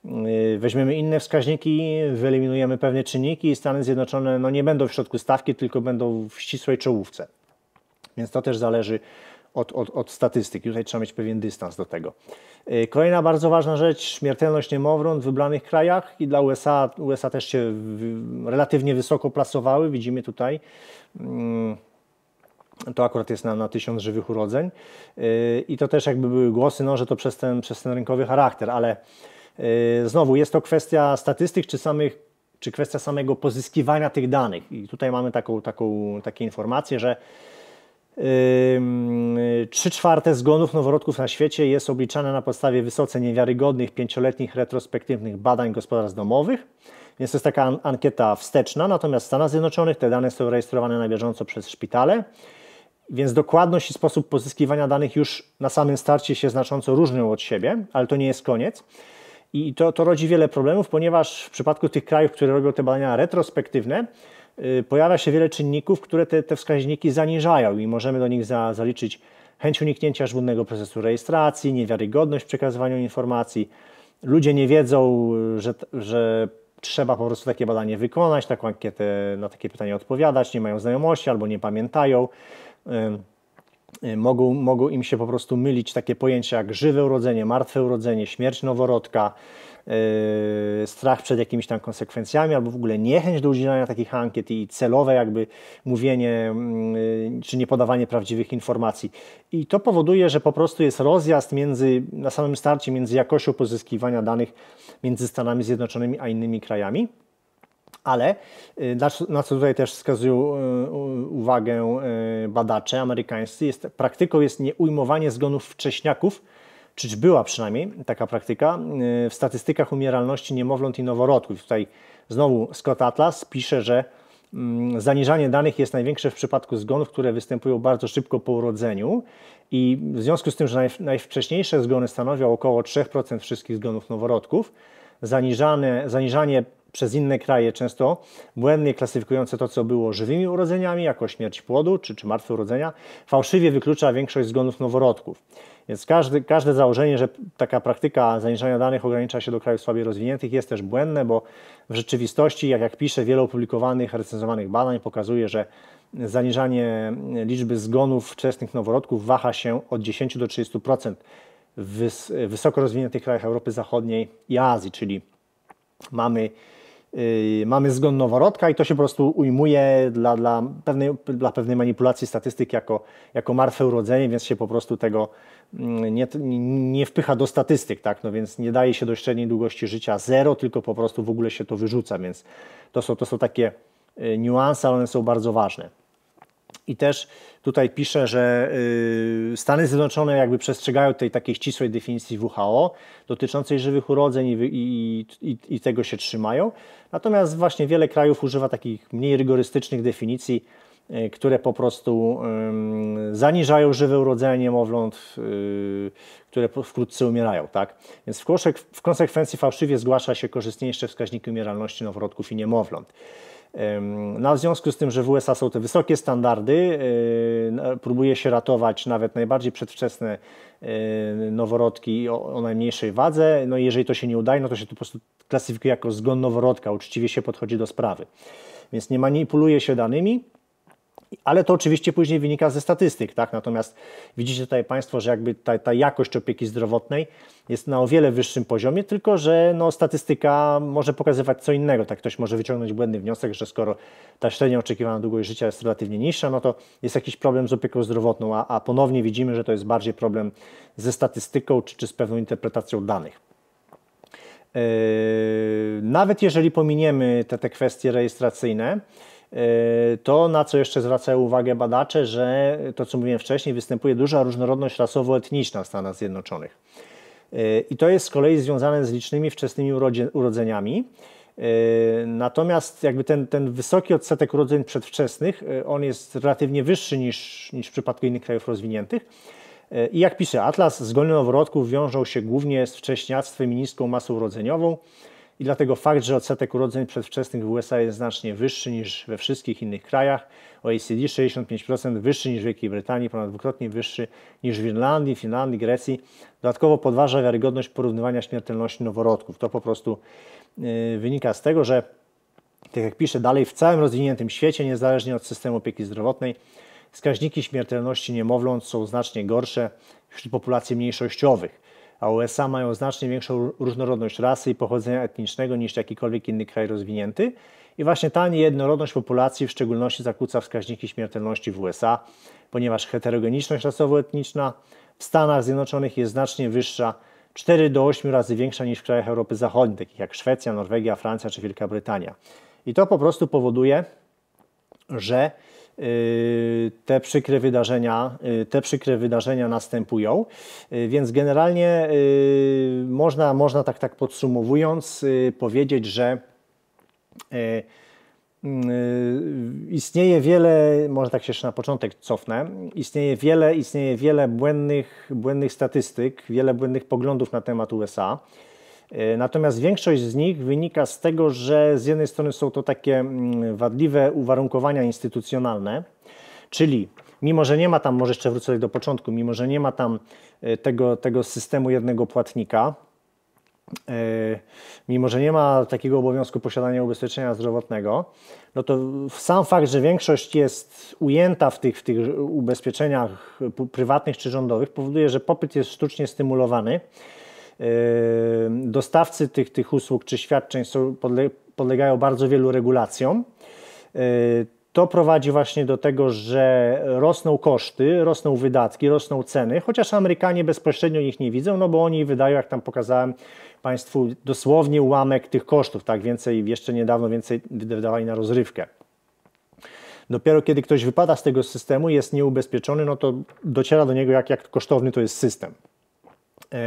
Y, weźmiemy inne wskaźniki, wyeliminujemy pewne czynniki i Stany Zjednoczone no, nie będą w środku stawki, tylko będą w ścisłej czołówce. Więc to też zależy od, od, od Tutaj trzeba mieć pewien dystans do tego. Y, kolejna bardzo ważna rzecz, śmiertelność niemowląt w wybranych krajach i dla USA, USA też się relatywnie wysoko plasowały, widzimy tutaj. Mm, to akurat jest na, na tysiąc żywych urodzeń. Y, I to też jakby były głosy, no, że to przez ten, przez ten rynkowy charakter, ale y, znowu jest to kwestia statystyk czy samych czy kwestia samego pozyskiwania tych danych. I tutaj mamy taką, taką, takie informacje, że Trzy czwarte zgonów noworodków na świecie jest obliczane na podstawie wysoce niewiarygodnych pięcioletnich retrospektywnych badań gospodarstw domowych, więc to jest taka ankieta wsteczna, natomiast w Stanach Zjednoczonych te dane są rejestrowane na bieżąco przez szpitale więc dokładność i sposób pozyskiwania danych już na samym starcie się znacząco różnią od siebie, ale to nie jest koniec. I to, to rodzi wiele problemów, ponieważ w przypadku tych krajów, które robią te badania retrospektywne, yy, pojawia się wiele czynników, które te, te wskaźniki zaniżają i możemy do nich za, zaliczyć chęć uniknięcia żmudnego procesu rejestracji, niewiarygodność przekazywania informacji. Ludzie nie wiedzą, y, że, że trzeba po prostu takie badanie wykonać, taką ankietę na takie pytanie odpowiadać, nie mają znajomości albo nie pamiętają. Mogą, mogą im się po prostu mylić takie pojęcia jak żywe urodzenie, martwe urodzenie, śmierć noworodka, E, strach przed jakimiś tam konsekwencjami, albo w ogóle niechęć do udzielania takich ankiet i celowe jakby mówienie mm, e, czy niepodawanie prawdziwych informacji. I to powoduje, że po prostu jest rozjazd między, na samym starcie między jakością pozyskiwania danych między Stanami Zjednoczonymi a innymi krajami. Ale e, na co tutaj też wskazują uwagę badacze amerykańscy, jest, praktyką jest nieujmowanie zgonów wcześniaków, czyż była przynajmniej taka praktyka, y, w statystykach umieralności niemowląt i noworodków. Tutaj znowu Scott Atlas pisze, że mm, zaniżanie danych jest największe w przypadku zgonów, które występują bardzo szybko po urodzeniu i w związku z tym, że najwcześniejsze zgony stanowią około 3% wszystkich zgonów noworodków, zaniżane, zaniżanie przez inne kraje często błędnie klasyfikujące to, co było żywymi urodzeniami, jako śmierć płodu czy, czy martwe urodzenia, fałszywie wyklucza większość zgonów noworodków. Więc każdy, każde założenie, że taka praktyka zaniżania danych ogranicza się do krajów słabiej rozwiniętych jest też błędne, bo w rzeczywistości, jak, jak pisze wiele opublikowanych, recenzowanych badań, pokazuje, że zaniżanie liczby zgonów wczesnych noworodków waha się od 10 do 30% w wysoko rozwiniętych krajach Europy Zachodniej i Azji, czyli mamy Yy, mamy zgon noworodka i to się po prostu ujmuje dla, dla, pewnej, dla pewnej manipulacji statystyk jako, jako martwe urodzenie, więc się po prostu tego mm, nie, nie wpycha do statystyk, tak? no więc nie daje się do średniej długości życia zero, tylko po prostu w ogóle się to wyrzuca, więc to są, to są takie y, niuanse, ale one są bardzo ważne. I też tutaj pisze, że y, Stany Zjednoczone jakby przestrzegają tej takiej ścisłej definicji WHO dotyczącej żywych urodzeń i, i, i, i tego się trzymają. Natomiast właśnie wiele krajów używa takich mniej rygorystycznych definicji, y, które po prostu zaniżają żywe urodzenia niemowląt, y, które wkrótce umierają. Tak? Więc w, w konsekwencji fałszywie zgłasza się korzystniejsze wskaźniki umieralności noworodków i niemowląt. No, w związku z tym, że w USA są te wysokie standardy, y, próbuje się ratować nawet najbardziej przedwczesne y, noworodki o, najmniejszej wadze. No, jeżeli to się nie udaje, no to się to po prostu klasyfikuje jako zgon noworodka, uczciwie się podchodzi do sprawy. Więc nie manipuluje się danymi, ale to oczywiście później wynika ze statystyk, tak? Natomiast widzicie tutaj Państwo, że jakby ta, ta jakość opieki zdrowotnej jest na o wiele wyższym poziomie, tylko że no, statystyka może pokazywać co innego. Tak ktoś może wyciągnąć błędny wniosek, że skoro ta średnia oczekiwana długość życia jest relatywnie niższa, no to jest jakiś problem z opieką zdrowotną, a, a ponownie widzimy, że to jest bardziej problem ze statystyką czy, czy z pewną interpretacją danych. Yy, nawet jeżeli pominiemy te, te kwestie rejestracyjne, E, to, na co jeszcze zwracają uwagę badacze, że to, co mówiłem wcześniej, występuje duża różnorodność rasowo-etniczna w Stanach Zjednoczonych. E, I to jest z kolei związane z licznymi wczesnymi urodzeniami. E, natomiast jakby ten, ten wysoki odsetek urodzeń przedwczesnych, on jest relatywnie wyższy niż, niż w przypadku innych krajów rozwiniętych. I jak pisze Atlas, zgony noworodków wiążą się głównie z wcześniactwem i niską masą urodzeniową i dlatego fakt, że odsetek urodzeń przedwczesnych w USA jest znacznie wyższy niż we wszystkich innych krajach OECD 65% wyższy niż w Wielkiej Brytanii, ponad dwukrotnie wyższy niż w Irlandii, Finlandii, Grecji, dodatkowo podważa wiarygodność porównywania śmiertelności noworodków. To po prostu yy, wynika z tego, że tak jak pisze dalej, w całym rozwiniętym świecie, niezależnie od systemu opieki zdrowotnej, wskaźniki śmiertelności niemowląt są znacznie gorsze wśród populacji mniejszościowych a USA mają znacznie większą różnorodność rasy i pochodzenia etnicznego niż jakikolwiek inny kraj rozwinięty. I właśnie ta niejednorodność populacji w szczególności zakłóca wskaźniki śmiertelności w USA, ponieważ heterogeniczność rasowo-etniczna w Stanach Zjednoczonych jest znacznie wyższa, 4 do 8 razy większa niż w krajach Europy Zachodniej, takich jak Szwecja, Norwegia, Francja czy Wielka Brytania. I to po prostu powoduje, że Yy, te przykre wydarzenia, yy, te przykre wydarzenia następują. Yy, więc generalnie można, można tak, tak podsumowując powiedzieć, że istnieje wiele, może tak się jeszcze na początek cofnę, istnieje wiele, istnieje wiele błędnych, błędnych statystyk, wiele błędnych poglądów na temat USA. E, natomiast większość z nich wynika z tego, że z jednej strony są to takie mm, wadliwe uwarunkowania instytucjonalne, czyli mimo, że nie ma tam, może jeszcze wrócę do początku, mimo, że nie ma tam e, tego, tego systemu jednego płatnika, e, mimo że nie ma takiego obowiązku posiadania ubezpieczenia zdrowotnego, no to sam fakt, że większość jest ujęta w tych, w tych ubezpieczeniach prywatnych czy rządowych, powoduje, że popyt jest sztucznie stymulowany Yy, dostawcy tych, tych usług czy świadczeń są, podlegają bardzo wielu regulacjom. Yy, to prowadzi właśnie do tego, że rosną koszty, rosną wydatki, rosną ceny, chociaż Amerykanie bezpośrednio ich nie widzą, no bo oni wydają, jak tam pokazałem Państwu, dosłownie ułamek tych kosztów, tak więcej, jeszcze niedawno więcej wydawali na rozrywkę. Dopiero kiedy ktoś wypada z tego systemu, jest nieubezpieczony, no to dociera do niego, jak, jak kosztowny to jest system. Yy,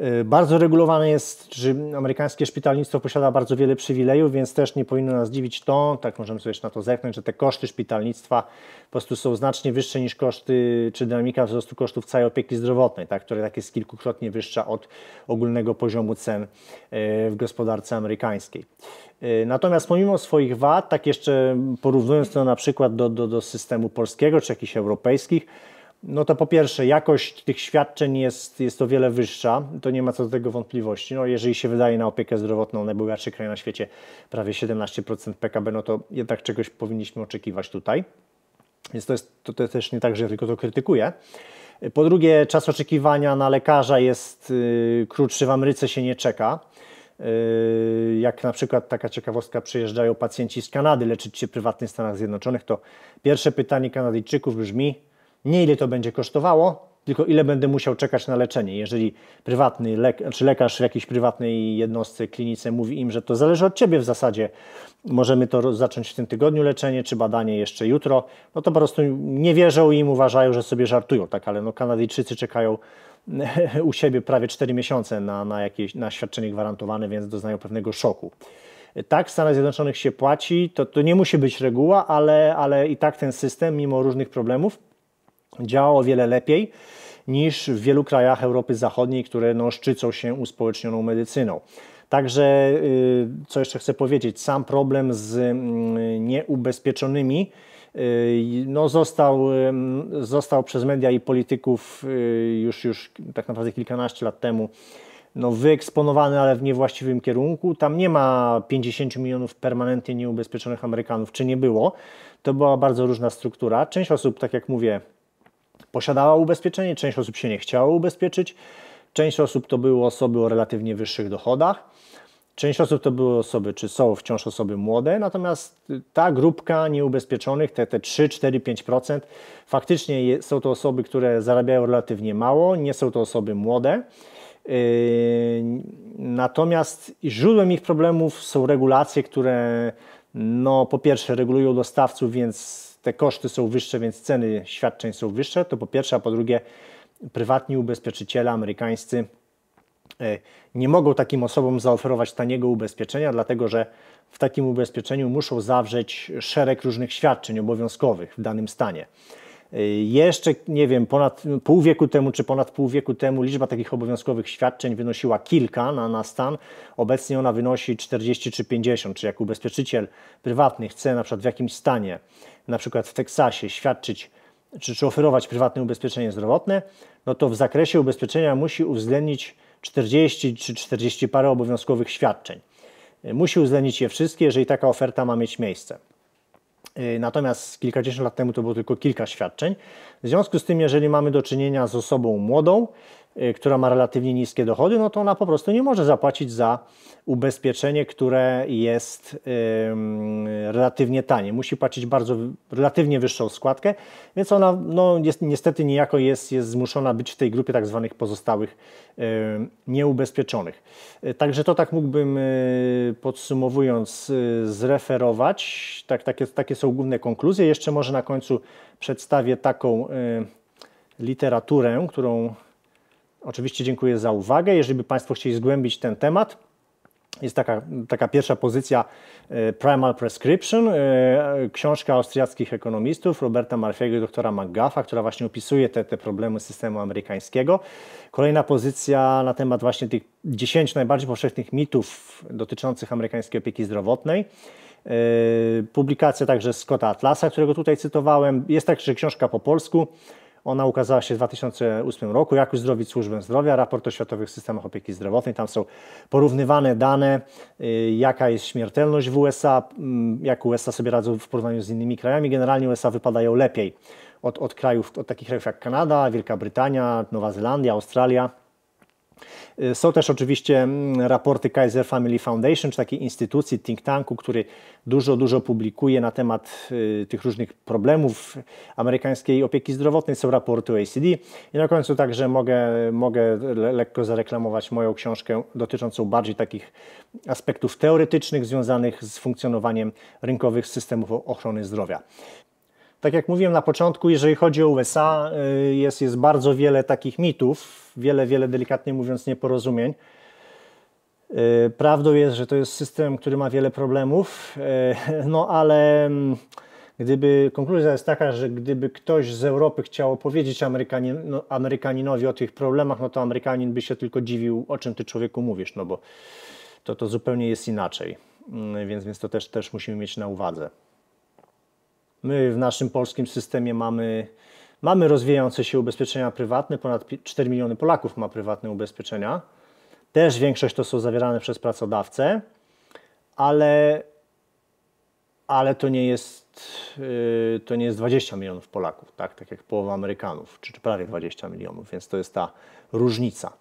Y, bardzo regulowane jest, czy amerykańskie szpitalnictwo posiada bardzo wiele przywilejów, więc też nie powinno nas dziwić to, tak możemy sobie na to zerknąć, że te koszty szpitalnictwa po prostu są znacznie wyższe niż koszty, czy dynamika wzrostu kosztów całej opieki zdrowotnej, tak, która tak jest kilkukrotnie wyższa od ogólnego poziomu cen y, w gospodarce amerykańskiej. Y, natomiast pomimo swoich wad, tak jeszcze porównując to na przykład do, do, do systemu polskiego czy jakichś europejskich, no to po pierwsze, jakość tych świadczeń jest, jest o wiele wyższa, to nie ma co do tego wątpliwości. No, jeżeli się wydaje na opiekę zdrowotną, najbogatszy kraj na świecie, prawie 17% PKB, no to jednak czegoś powinniśmy oczekiwać tutaj. Więc to, jest, to, to też nie tak, że ja tylko to krytykuję. Po drugie, czas oczekiwania na lekarza jest yy, krótszy, w Ameryce się nie czeka. Y, jak na przykład taka ciekawostka, przyjeżdżają pacjenci z Kanady leczyć się prywatnie w Stanach Zjednoczonych, to pierwsze pytanie Kanadyjczyków brzmi, nie ile to będzie kosztowało, tylko ile będę musiał czekać na leczenie. Jeżeli prywatny lek czy lekarz w jakiejś prywatnej jednostce, klinice mówi im, że to zależy od ciebie w zasadzie, możemy to zacząć w tym tygodniu leczenie, czy badanie jeszcze jutro, no to po prostu nie wierzą i im, uważają, że sobie żartują, tak, ale no Kanadyjczycy czekają (laughs) u siebie prawie 4 miesiące na, na, jakieś, na świadczenie gwarantowane, więc doznają pewnego szoku. Tak, w Stanach Zjednoczonych się płaci, to, to nie musi być reguła, ale, ale i tak ten system, mimo różnych problemów, o wiele lepiej niż w wielu krajach Europy Zachodniej, które no, szczycą się uspołecznioną medycyną. Także, y, co jeszcze chcę powiedzieć, sam problem z mm, nieubezpieczonymi y, no, został, mm, został przez media i polityków y, już, już tak naprawdę kilkanaście lat temu no, wyeksponowany, ale w niewłaściwym kierunku. Tam nie ma 50 milionów permanentnie nieubezpieczonych Amerykanów, czy nie było. To była bardzo różna struktura. Część osób, tak jak mówię, posiadała ubezpieczenie, część osób się nie chciało ubezpieczyć, część osób to były osoby o relatywnie wyższych dochodach, część osób to były osoby, czy są wciąż osoby młode, natomiast ta grupka nieubezpieczonych, te, te 3, 4, 5%, faktycznie są to osoby, które zarabiają relatywnie mało, nie są to osoby młode. Yy, natomiast źródłem ich problemów są regulacje, które no, po pierwsze regulują dostawców, więc te koszty są wyższe, więc ceny świadczeń są wyższe, to po pierwsze, a po drugie prywatni ubezpieczyciele amerykańscy e, nie mogą takim osobom zaoferować taniego ubezpieczenia, dlatego że w takim ubezpieczeniu muszą zawrzeć szereg różnych świadczeń obowiązkowych w danym stanie. Jeszcze, nie wiem, ponad pół wieku temu czy ponad pół wieku temu liczba takich obowiązkowych świadczeń wynosiła kilka na, na stan. Obecnie ona wynosi 40 czy 50. Czy jak ubezpieczyciel prywatny chce na przykład w jakimś stanie, na przykład w Teksasie, świadczyć czy, czy oferować prywatne ubezpieczenie zdrowotne, no to w zakresie ubezpieczenia musi uwzględnić 40 czy 40 parę obowiązkowych świadczeń. Musi uwzględnić je wszystkie, jeżeli taka oferta ma mieć miejsce. Y, natomiast kilkadziesiąt lat temu to było tylko kilka świadczeń. W związku z tym, jeżeli mamy do czynienia z osobą młodą, Y, która ma relatywnie niskie dochody, no to ona po prostu nie może zapłacić za ubezpieczenie, które jest relatywnie tanie. Musi płacić bardzo relatywnie wyższą składkę, więc ona no, jest, niestety niejako jest, jest zmuszona być w tej grupie tak zwanych pozostałych nieubezpieczonych. Y, także to tak mógłbym y, podsumowując zreferować. Tak, takie, takie są główne konkluzje. Jeszcze może na końcu przedstawię taką literaturę, którą Oczywiście dziękuję za uwagę. Jeżeli by Państwo chcieli zgłębić ten temat, jest taka, taka pierwsza pozycja e, Primal Prescription, e, książka austriackich ekonomistów Roberta Murphy'ego i doktora McGuffa, która właśnie opisuje te, te problemy systemu amerykańskiego. Kolejna pozycja na temat właśnie tych 10 najbardziej powszechnych mitów dotyczących amerykańskiej opieki zdrowotnej. E, publikacja także Scotta Atlasa, którego tutaj cytowałem. Jest także książka po polsku ona ukazała się w 2008 roku, jak uzdrowić służbę zdrowia, raport o światowych systemach opieki zdrowotnej. Tam są porównywane dane, y, jaka jest śmiertelność w USA, mm, jak USA sobie radzą w porównaniu z innymi krajami. Generalnie USA wypadają lepiej od, od krajów, od takich krajów jak Kanada, Wielka Brytania, Nowa Zelandia, Australia. Y, są też oczywiście mm, raporty Kaiser Family Foundation, czy takiej instytucji, think tanku, który dużo, dużo publikuje na temat y, tych różnych problemów amerykańskiej opieki zdrowotnej. Są raporty OECD. I na końcu także mogę, mogę lekko zareklamować moją książkę dotyczącą bardziej takich aspektów teoretycznych związanych z funkcjonowaniem rynkowych systemów ochrony zdrowia. Tak jak mówiłem na początku, jeżeli chodzi o USA, y, jest, jest bardzo wiele takich mitów, wiele, wiele delikatnie mówiąc nieporozumień. Y, prawdą jest, że to jest system, który ma wiele problemów, y, (laughs) no ale mm, gdyby konkluzja jest taka, że gdyby ktoś z Europy chciał opowiedzieć Amerykanin, no, Amerykaninowi o tych problemach, no to Amerykanin by się tylko dziwił, o czym ty człowieku mówisz, no bo to, to zupełnie jest inaczej. Mm, więc, więc to też, też musimy mieć na uwadze. My w naszym polskim systemie mamy, mamy rozwijające się ubezpieczenia prywatne, ponad 4 miliony Polaków ma prywatne ubezpieczenia. Też większość to są zawierane przez pracodawcę, ale, ale to, nie jest, y, to nie jest 20 milionów Polaków, tak, tak jak połowa Amerykanów, czy, czy prawie 20 milionów, więc to jest ta różnica.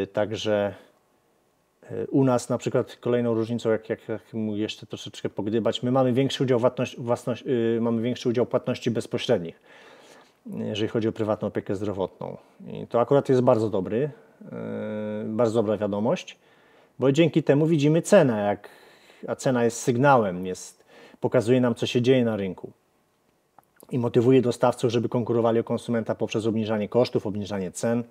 Yy, także u nas na przykład kolejną różnicą, jak, jak, jak jeszcze troszeczkę pogdybać, my mamy większy udział, własność, własność, yy, mamy większy udział płatności bezpośrednich, jeżeli chodzi o prywatną opiekę zdrowotną. I to akurat jest bardzo dobry, yy, bardzo dobra wiadomość, bo dzięki temu widzimy cenę, jak, a cena jest sygnałem, jest, pokazuje nam, co się dzieje na rynku i motywuje dostawców, żeby konkurowali o konsumenta poprzez obniżanie kosztów, obniżanie cen.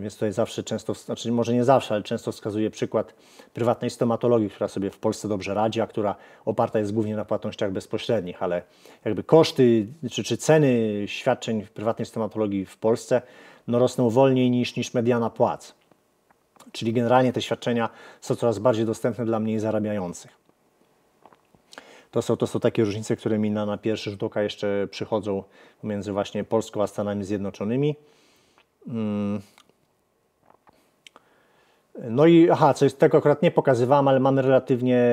Więc to jest zawsze często, znaczy może nie zawsze, ale często wskazuje przykład prywatnej stomatologii, która sobie w Polsce dobrze radzi, a która oparta jest głównie na płatnościach bezpośrednich, ale jakby koszty czy, czy ceny świadczeń w prywatnej stomatologii w Polsce no, rosną wolniej niż, niż mediana płac. Czyli generalnie te świadczenia są coraz bardziej dostępne dla mniej zarabiających. To są, to są takie różnice, które mi na, na pierwszy rzut oka jeszcze przychodzą między właśnie Polską a Stanami Zjednoczonymi. Mm. No i aha, coś tego akurat nie pokazywałem, ale mamy relatywnie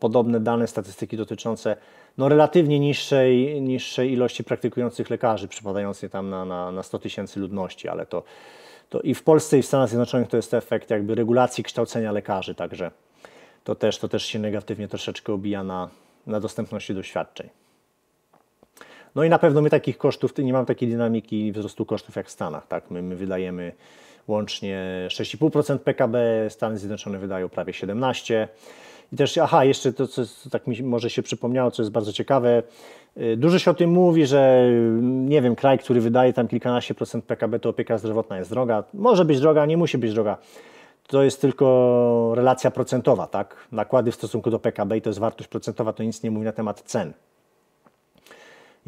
podobne dane statystyki dotyczące no, relatywnie niższej, niższej ilości praktykujących lekarzy, przypadających tam na, na, na 100 tysięcy ludności, ale to, to i w Polsce i w Stanach Zjednoczonych to jest efekt jakby regulacji kształcenia lekarzy, także to też, to też się negatywnie troszeczkę obija na, na dostępności doświadczeń. No i na pewno my takich kosztów, nie mam takiej dynamiki wzrostu kosztów jak w Stanach. Tak? My, my wydajemy łącznie 6,5% PKB, Stany Zjednoczone wydają prawie 17%. I też, aha, jeszcze to, co tak mi może się przypomniało, co jest bardzo ciekawe. Y, dużo się o tym mówi, że mm, nie wiem, kraj, który wydaje tam kilkanaście procent PKB, to opieka zdrowotna jest droga. Może być droga, nie musi być droga. To jest tylko relacja procentowa, tak? Nakłady w stosunku do PKB i to jest wartość procentowa, to nic nie mówi na temat cen.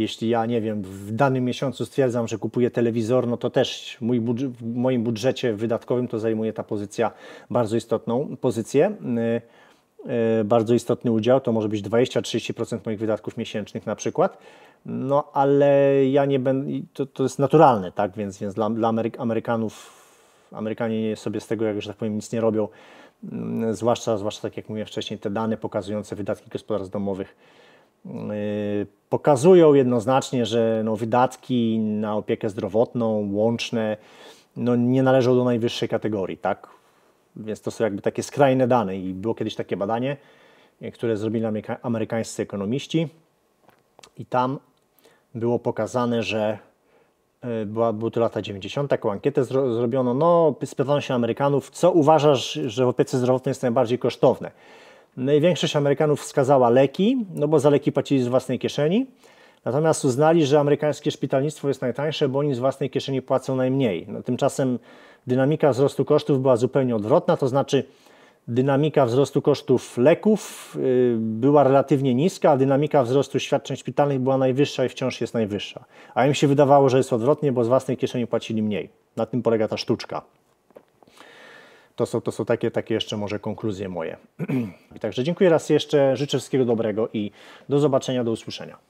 Jeśli ja, nie wiem, w danym miesiącu stwierdzam, że kupuję telewizor, no to też mój budż w moim budżecie wydatkowym to zajmuje ta pozycja bardzo istotną pozycję. E, e, bardzo istotny udział to może być 20-30% moich wydatków miesięcznych na przykład. No ale ja nie będę, to, to jest naturalne, tak? Więc, więc dla, dla Ameryk Amerykanów, Amerykanie sobie z tego, jak że tak powiem, nic nie robią. Mm, zwłaszcza, zwłaszcza tak jak mówiłem wcześniej, te dane pokazujące wydatki gospodarstw domowych Y, pokazują jednoznacznie, że no, wydatki na opiekę zdrowotną łączne no, nie należą do najwyższej kategorii, tak? Więc to są jakby takie skrajne dane i było kiedyś takie badanie, które zrobili amerykańscy ekonomiści i tam było pokazane, że y, była, były to lata 90., taką ankietę zro, zrobiono, no spytano się Amerykanów, co uważasz, że w opiece zdrowotnej jest najbardziej kosztowne? Największość Amerykanów wskazała leki, no bo za leki płacili z własnej kieszeni. Natomiast uznali, że amerykańskie szpitalnictwo jest najtańsze, bo oni z własnej kieszeni płacą najmniej. No, tymczasem dynamika wzrostu kosztów była zupełnie odwrotna, to znaczy dynamika wzrostu kosztów leków y, była relatywnie niska, a dynamika wzrostu świadczeń szpitalnych była najwyższa i wciąż jest najwyższa. A im się wydawało, że jest odwrotnie, bo z własnej kieszeni płacili mniej. Na tym polega ta sztuczka to są, to są takie, takie jeszcze może konkluzje moje. (clears throat) Także dziękuję raz jeszcze, życzę wszystkiego dobrego i do zobaczenia, do usłyszenia.